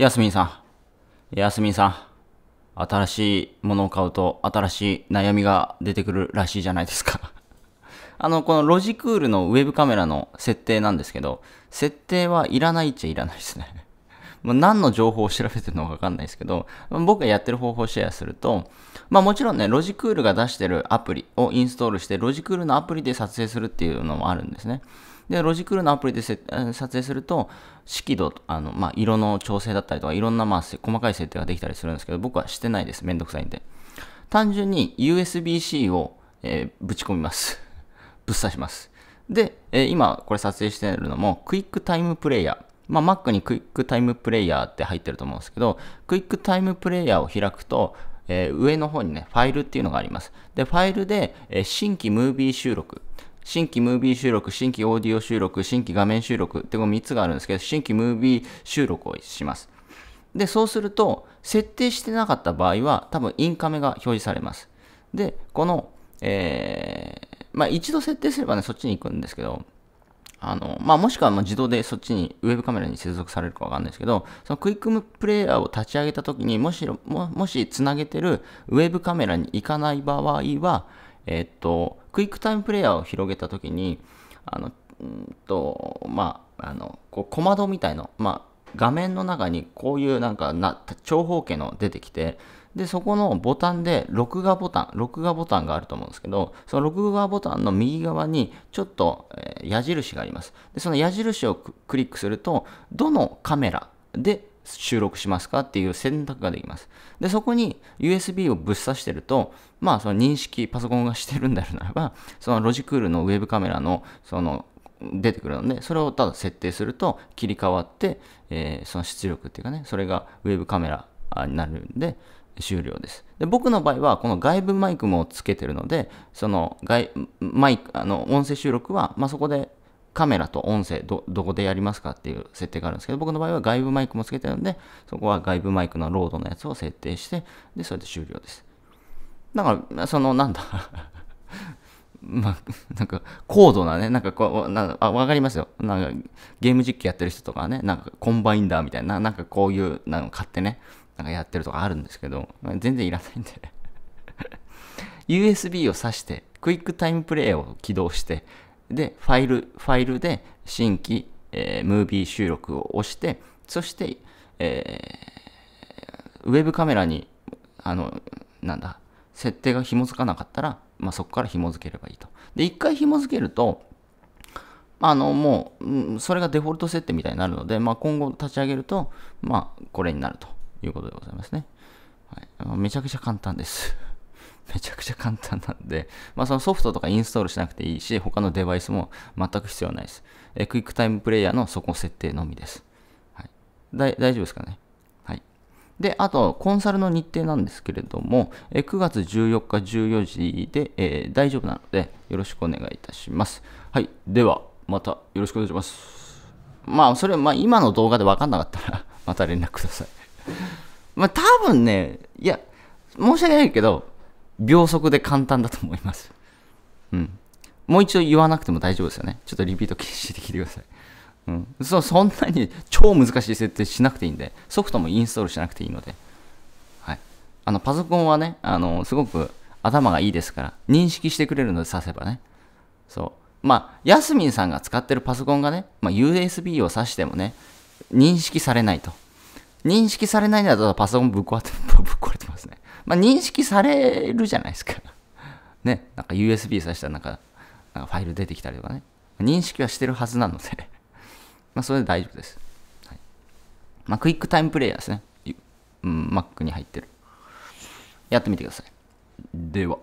やすみさん。やすみさん。新しいものを買うと新しい悩みが出てくるらしいじゃないですか あの、このロジクールのウェブカメラの設定なんですけど、設定はいらないっちゃいらないですね 何の情報を調べてるのかわかんないですけど、僕がやってる方法をシェアすると、まあもちろんね、ロジクールが出してるアプリをインストールして、ロジクールのアプリで撮影するっていうのもあるんですね。で、ロジクールのアプリで撮影すると、色度、あの、まあ、色の調整だったりとか、いろんな、まあ、細かい設定ができたりするんですけど、僕はしてないです。めんどくさいんで。単純に USB-C を、えー、ぶち込みます。ぶっ刺します。で、えー、今これ撮影してるのも、クイックタイムプレイヤー。まあ、Mac にクイックタイムプレイヤーって入ってると思うんですけど、クイックタイムプレイヤーを開くと、えー、上の方にね、ファイルっていうのがあります。で、ファイルで、えー、新規ムービー収録。新規ムービー収録、新規オーディオ収録、新規画面収録ってこの3つがあるんですけど、新規ムービー収録をします。で、そうすると、設定してなかった場合は、多分インカメが表示されます。で、この、えー、まあ一度設定すればね、そっちに行くんですけど、あの、まあ、もしくはま自動でそっちに、ウェブカメラに接続されるかわかんないですけど、そのクイックプレイヤーを立ち上げたときに、もしろ、も、もし繋げてるウェブカメラに行かない場合は、えっと、クイックタイムプレイヤーを広げた時にあのうんとまああのこう小窓みたいな、まあ、画面の中にこういうなんかな長方形の出てきてでそこのボタンで録画ボタン録画ボタンがあると思うんですけどその録画ボタンの右側にちょっと、え矢印がありますでその矢印をクリックするとどのカメラで収録しますかっていう選択ができます。で、そこに USB をぶっ刺してると、まあその認識、パソコンがしてるんであるならば、そのロジクールのウェブカメラのその出てくるので、それをただ設定すると切り替わって、えー、その出力っていうかね、それがウェブカメラになるんで、終了です。で僕の場合は、この外部マイクもつけてるので、その外マイク、あの音声収録は、まあ、そこでカメラと音声ど、どこでやりますかっていう設定があるんですけど、僕の場合は外部マイクもつけてるんで、そこは外部マイクのロードのやつを設定して、で、それで終了です。だから、その、なんだ まあ、なんか、高度なね、なんかこう、なあ、わかりますよ。なんか、ゲーム実況やってる人とかね、なんか、コンバインダーみたいな、なんかこういうなんか買ってね、なんかやってるとかあるんですけど、全然いらないんで USB を挿して、クイックタイムプレイを起動して、で、ファイル、ファイルで新規、えー、ムービー収録を押して、そして、えー、ウェブカメラに、あの、なんだ、設定が紐づかなかったら、まあ、そこから紐づければいいと。で、一回紐づけると、あの、もう、それがデフォルト設定みたいになるので、まあ、今後立ち上げると、まあ、これになるということでございますね。はい、めちゃくちゃ簡単です。めちゃくちゃ簡単なんで、まあ、そのソフトとかインストールしなくていいし、他のデバイスも全く必要ないです。えクイックタイムプレイヤーのそこ設定のみです。はい、大丈夫ですかね。はい。で、あと、コンサルの日程なんですけれども、え9月14日14時で、えー、大丈夫なので、よろしくお願いいたします。はい。では、またよろしくお願いします。まあ、それ、まあ、今の動画で分かんなかったら また連絡ください まあ、多分ね、いや、申し訳ないけど、秒速で簡単だと思います。うん。もう一度言わなくても大丈夫ですよね。ちょっとリピート禁止で聞いてください。うん。そ、そんなに超難しい設定しなくていいんで、ソフトもインストールしなくていいので。はい。あの、パソコンはね、あの、すごく頭がいいですから、認識してくれるので刺せばね。そう。まあ、ヤスミンさんが使ってるパソコンがね、まあ、USB を挿してもね、認識されないと。認識されないならただパソコンぶっ壊って、ぶっ壊れてますね。まあ、認識されるじゃないですか。ね、なんか USB さしたらなんか、なんかファイル出てきたりとかね。認識はしてるはずなので まあ、それで大丈夫です。はい、まあ、クイックタイムプレイヤーですね。うん、Mac に入ってる。やってみてください。では。